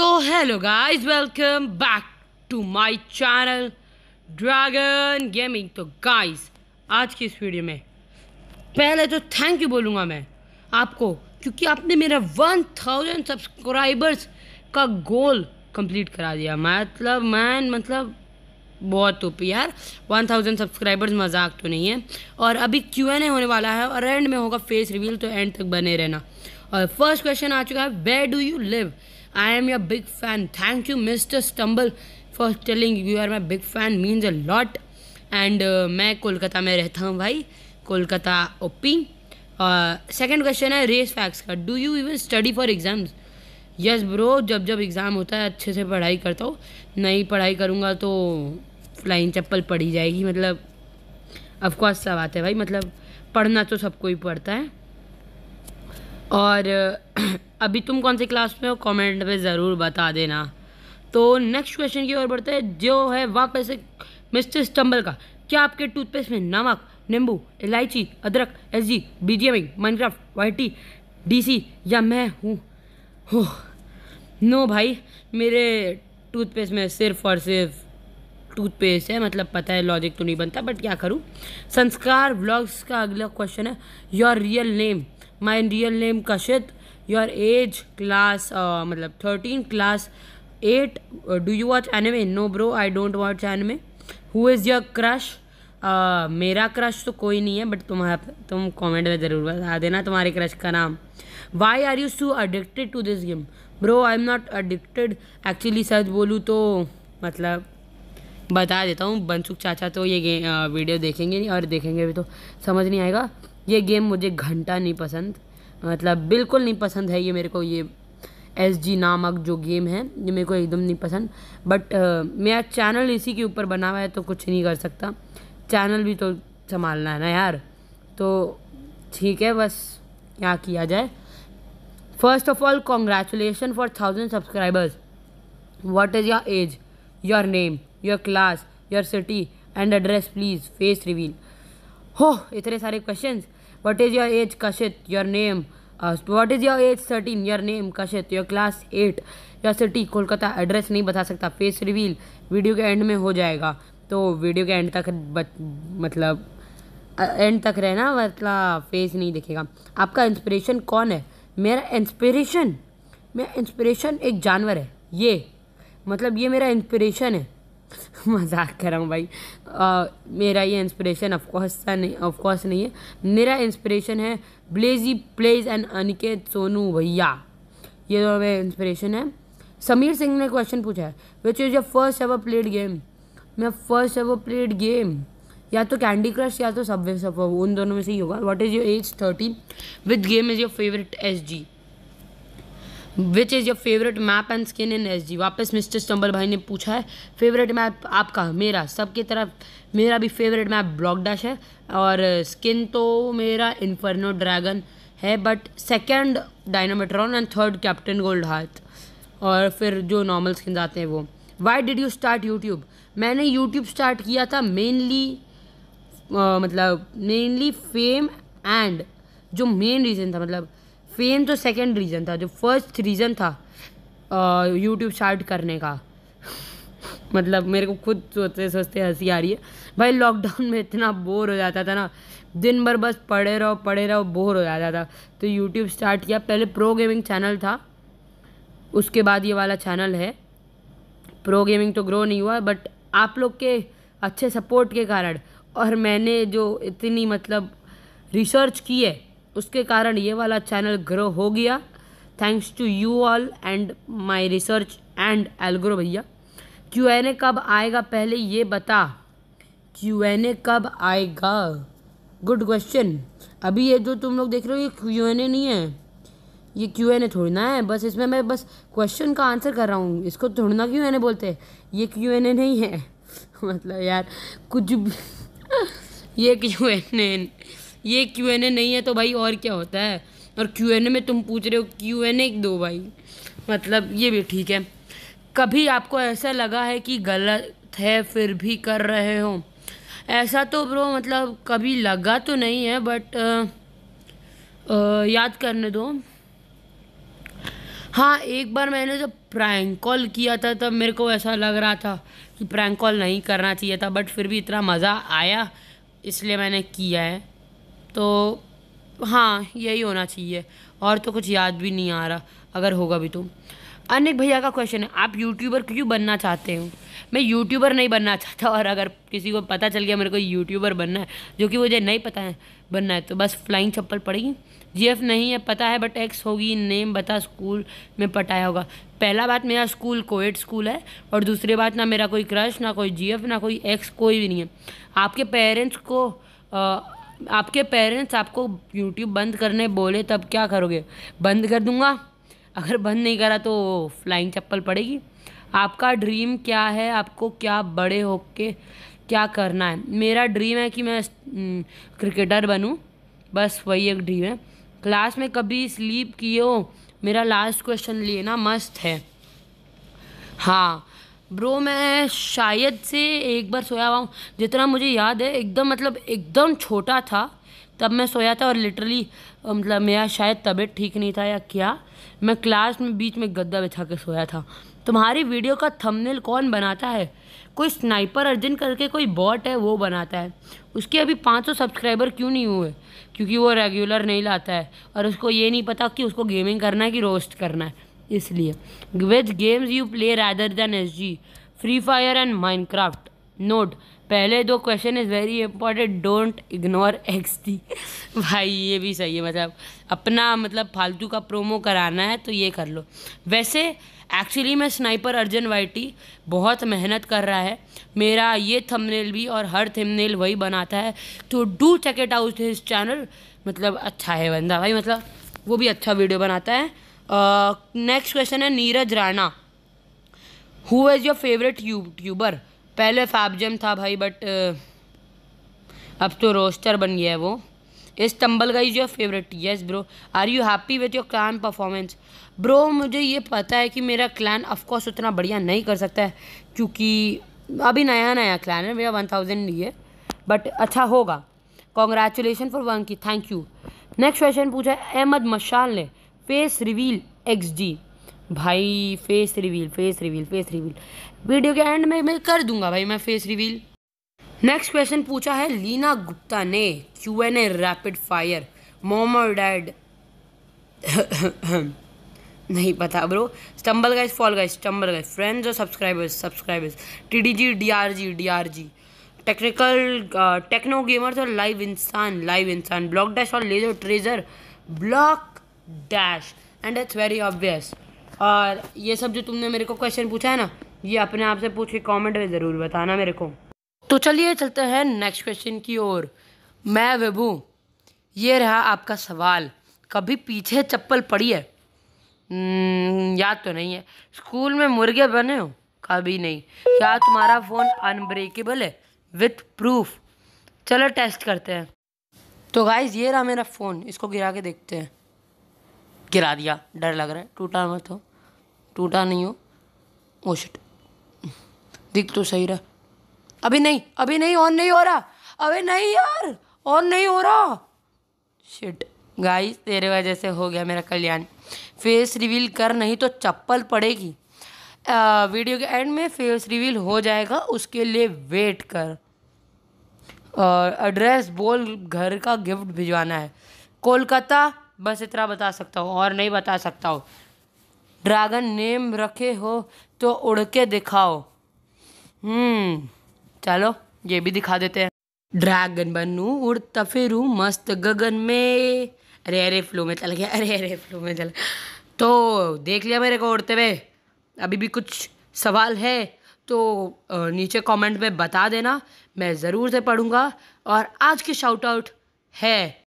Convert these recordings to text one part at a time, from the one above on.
तो hello guys welcome back to my channel dragon gaming तो guys आज की इस वीडियो में पहले तो थैंक यू बोलूँगा मैं आपको क्योंकि आपने मेरा वन थाउजेंड सब्सक्राइबर्स का गोल कंप्लीट करा दिया मतलब मैन मतलब बहुत तो यार वन थाउजेंड सब्सक्राइबर्स मजाक तो नहीं है और अभी क्यू एन ए होने वाला है और एंड में होगा फेस रिवील तो एंड तक बने रहना और फर्स्ट क्वेश्चन आ चुका है where do you live I am your big fan thank you mister Stumble for telling you are my big fan means a lot and मैं कोलकाता में रहता हूँ भाई कोलकाता ओपी सेकेंड क्वेश्चन है रेस फैक्स का do you even study for exams yes bro जब जब exam होता है अच्छे से पढ़ाई करता हूँ नहीं पढ़ाई करूँगा तो फ्लाइंग चप्पल पड़ी जाएगी मतलब अफकोर्स सब आते हैं भाई मतलब पढ़ना तो सबको ही पड़ता है और अभी तुम कौन सी क्लास में हो कमेंट पे ज़रूर बता देना तो नेक्स्ट क्वेश्चन की ओर बढ़ते हैं जो है वापस से मिस्टर स्टम्बल का क्या आपके टूथपेस्ट में नमक नींबू इलायची अदरक एस जी बी जी एमिंग Minecraft Y T D C या मैं हूँ हो नो भाई मेरे टूथपेस्ट में सिर्फ और सिर्फ टूथपेस्ट है मतलब पता है लॉजिक तो नहीं बनता बट क्या करूँ संस्कार व्लॉग्स का अगला क्वेश्चन है your real name my real name Kashit your age class मतलब thirteen class eight do you watch anime no bro I don't watch anime who is your crush मेरा क्रश तो कोई नहीं है बट तुम्हारा तुम कमेंट में ज़रूर बता देना तुम्हारे क्रश का नाम why are you so addicted to this game bro I am not addicted actually सच बोलूँ तो मतलब बता देता हूँ बनसुख चाचा तो ये गेम वीडियो uh, देखेंगे नहीं और देखेंगे भी तो समझ नहीं आएगा ये गेम मुझे घंटा नहीं पसंद मतलब बिल्कुल नहीं पसंद है ये मेरे को ये एस जी नामक जो गेम है ये मेरे को एकदम नहीं पसंद बट uh, मेरा चैनल इसी के ऊपर बना हुआ है तो कुछ नहीं कर सकता चैनल भी तो संभालना है ना यार तो ठीक है बस क्या किया जाए first of all congratulation for thousand subscribers what is your age your name your class your city and address please face reveal हो इतने सारे questions what is your age Kashit your name what is your age thirteen your name Kashit your class eight your city Kolkata address नहीं बता सकता face reveal video के end में हो जाएगा तो वीडियो के एंड तक बत, मतलब एंड तक रहना मतलब फेस नहीं दिखेगा आपका इंस्पिरेशन कौन है मेरा इंस्पिरेशन मेरा इंस्पिरेशन एक जानवर है ये मतलब ये मेरा इंस्पिरेशन है मजाक कर रहा हूँ भाई आ, मेरा ये इंस्पिरेशन ऑफकोर्स नहीं ऑफकोर्स नहीं है मेरा इंस्पिरेशन है Blazy Plays and Aniket Sonu भैया ये जो मेरा इंस्पिरेशन है समीर सिंह ने क्वेश्चन पूछा है which is your first ever played game मैं फर्स्ट एवर प्लेड गेम या तो कैंडी क्रश या तो सब सफर उन दोनों में से ही होगा what is your age thirteen which game is your favourite S G which is your favourite map and skin in S G वापस मिस्टर स्टम्बल भाई ने पूछा है फेवरेट मैप आपका मेरा सबकी तरफ मेरा भी फेवरेट मैप ब्लॉक डैश है और स्किन uh, तो मेरा इन्फर्नो ड्रैगन है but second Dynamotron and third captain gold heart और फिर जो नॉर्मल स्किन आते हैं वो why did you start YouTube मैंने यूट्यूब स्टार्ट किया था मेनली uh, मतलब मेनली फेम एंड जो मेन रीज़न था मतलब फेम तो सेकंड रीज़न था जो फर्स्ट रीज़न था यूट्यूब स्टार्ट करने का मतलब मेरे को खुद सोचते सोचते हंसी आ रही है भाई लॉकडाउन में इतना बोर हो जाता था ना दिन भर बस पढ़े रहो पढ़े रहो बोर हो जाता था तो यूट्यूब स्टार्ट किया पहले प्रो गेमिंग चैनल था उसके बाद ये वाला चैनल है प्रो गेमिंग तो ग्रो नहीं हुआ बट आप लोग के अच्छे सपोर्ट के कारण और मैंने जो इतनी मतलब रिसर्च की है उसके कारण ये वाला चैनल ग्रो हो गया thanks to you all and my research and एल्ग्रो भैया क्यू एन ए कब आएगा पहले ये बता क्यू एन ए कब आएगा गुड क्वेश्चन अभी ये जो तुम लोग देख रहे हो ये क्यू एन ए नहीं है ये क्यू एन ए थोड़ी ना है बस इसमें मैं बस क्वेश्चन का आंसर कर रहा हूँ इसको थोड़ी ना क्यू एन ए बोलते हैं ये क्यू एन ए नहीं है मतलब यार कुछ भी ये क्यू एन ए ये क्यू एन ए नहीं है तो भाई और क्या होता है और क्यू एन ए में तुम पूछ रहे हो क्यू एन ए दो भाई मतलब ये भी ठीक है कभी आपको ऐसा लगा है कि गलत है फिर भी कर रहे हो ऐसा तो ब्रो मतलब कभी लगा तो नहीं है बट आ, आ, याद करने दो हाँ एक बार मैंने जब प्रैंक कॉल किया था तब मेरे को ऐसा लग रहा था कि प्रैंक कॉल नहीं करना चाहिए था बट फिर भी इतना मज़ा आया इसलिए मैंने किया है तो हाँ यही होना चाहिए और तो कुछ याद भी नहीं आ रहा अगर होगा भी तो अनेक भैया का क्वेश्चन है आप यूट्यूबर क्यों बनना चाहते हो मैं यूट्यूबर नहीं बनना चाहता और अगर किसी को पता चल गया मेरे को यूट्यूबर बनना है जो कि मुझे नहीं पता है बनना है तो बस फ्लाइंग चप्पल पड़ेगी जीएफ नहीं है पता है बट एक्स होगी नेम बता स्कूल में पटाया होगा पहला बात मेरा स्कूल कोएड स्कूल है और दूसरी बात ना मेरा कोई क्रश ना कोई जी ना कोई एक्स कोई भी नहीं है आपके पेरेंट्स को आ, आपके पेरेंट्स आपको यूट्यूब बंद करने बोले तब क्या करोगे बंद कर दूंगा अगर बंद नहीं करा तो फ्लाइंग चप्पल पड़ेगी आपका ड्रीम क्या है आपको क्या बड़े होके क्या करना है मेरा ड्रीम है कि मैं क्रिकेटर हम्म, बनूं बस वही एक ड्रीम है क्लास में कभी स्लीप किए हो मेरा लास्ट क्वेश्चन लेना मस्त है हाँ ब्रो मैं शायद से एक बार सोया हुआ हूँ जितना मुझे याद है एकदम मतलब एकदम छोटा था तब मैं सोया था और लिटरली मतलब मेरा शायद तबीयत ठीक नहीं था या क्या मैं क्लास में बीच में गद्दा बिछा के सोया था तुम्हारी वीडियो का थंबनेल कौन बनाता है कोई स्नाइपर अर्जुन करके कोई बॉट है वो बनाता है उसके अभी 500 सब्सक्राइबर क्यों नहीं हुए क्योंकि वो रेगुलर नहीं लाता है और उसको ये नहीं पता कि उसको गेमिंग करना है कि रोस्ट करना है इसलिए which games you play rather than S G Free Fire and Minecraft note पहले दो question is very important don't ignore X T भाई ये भी सही है मतलब अपना मतलब फालतू का प्रोमो कराना है तो ये कर लो वैसे एक्चुअली मैं स्नाइपर अर्जन वाइटी बहुत मेहनत कर रहा है मेरा ये थंबनेल भी और हर थंबनेल वही बनाता है तो do check it out his channel मतलब अच्छा है बंदा भाई मतलब वो भी अच्छा वीडियो बनाता है नेक्स्ट uh, क्वेश्चन है Neeraj Rana who is your favourite YouTuber पहले फैबजम था भाई बट uh, अब तो रोस्टर बन गया है वो इस टम्बल का is your favourite yes bro are you happy with your clan performance bro मुझे ये पता है कि मेरा क्लान ऑफकोर्स उतना बढ़िया नहीं कर सकता है क्योंकि अभी नया नया क्लान है मेरा वन थाउजेंड नहीं है बट अच्छा होगा कॉन्ग्रेचुलेसन फॉर वन की थैंक यू नेक्स्ट क्वेश्चन पूछा है अहमद मशाल ने फेस रिवील एक्स जी भाई face reveal face reveal face reveal video के एंड में मैं कर दूंगा भाई मैं फेस रिवील नेक्स्ट क्वेश्चन पूछा है लीना गुप्ता ने Q N A rapid fire mom और डैड नहीं पता bro Stumble Guys Fall Guys Stumble Guys friends और subscribers subscribers T D G D R G D R G technical techno gamers और live Insaan live Insaan block dash और laser treasure block dash and it's very obvious और ये सब जो तुमने मेरे को क्वेश्चन पूछा है ना ये अपने आप से पूछ के कॉमेंट में ज़रूर बताना मेरे को तो चलिए चलते हैं नेक्स्ट क्वेश्चन की ओर मैं विभू ये रहा आपका सवाल कभी पीछे चप्पल पड़ी है hmm, याद तो नहीं है स्कूल में मुर्गे बने हो कभी नहीं क्या तुम्हारा फ़ोन अनब्रेकेबल है विथ प्रूफ चलो टेस्ट करते हैं तो गाइज ये रहा मेरा फ़ोन इसको गिरा के देखते हैं गिरा दिया डर लग रहा है टूटा मत हो टूटा नहीं हो ओ oh शिट दिख तो सही रहा अभी नहीं अभी नहीं ऑन नहीं हो रहा अबे नहीं यार ऑन नहीं हो रहा शिट गाइस तेरे वजह से हो गया मेरा कल्याण फेस रिवील कर नहीं तो चप्पल पड़ेगी आ, वीडियो के एंड में फेस रिवील हो जाएगा उसके लिए वेट कर और एड्रेस बोल घर का गिफ्ट भिजवाना है कोलकाता बस इतना बता सकता हूँ और नहीं बता सकता हूँ ड्रैगन नेम रखे हो तो उड़ के दिखाओ हम्म चलो ये भी दिखा देते हैं ड्रैगन बनू उड़ता फिरूँ मस्त गगन में अरे अरे फ्लू में चल गया अरे अरे फ्लू में चल तो देख लिया मेरे को उड़ते हुए अभी भी कुछ सवाल है तो नीचे कमेंट में बता देना मैं ज़रूर से पढ़ूंगा और आज की शाउट आउट है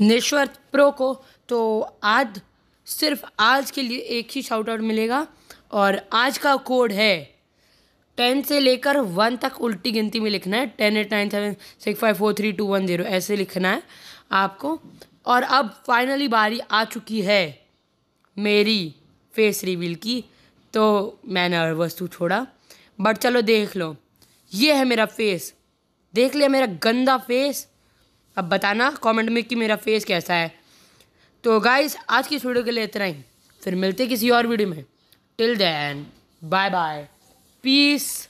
निश्वर्थ प्रो को तो आज सिर्फ आज के लिए एक ही शाउट आउट मिलेगा और आज का कोड है टेन से लेकर वन तक उल्टी गिनती में लिखना है ten eight nine seven six five four three two one zero ऐसे लिखना है आपको और अब फाइनली बारी आ चुकी है मेरी फेस रिवील की तो मैंने वस्तु छोड़ा बट चलो देख लो ये है मेरा फेस देख लिया मेरा गंदा फेस अब बताना कमेंट में कि मेरा फेस कैसा है तो गाइस आज की वीडियो के लिए इतना ही फिर मिलते किसी और वीडियो में till then bye bye piece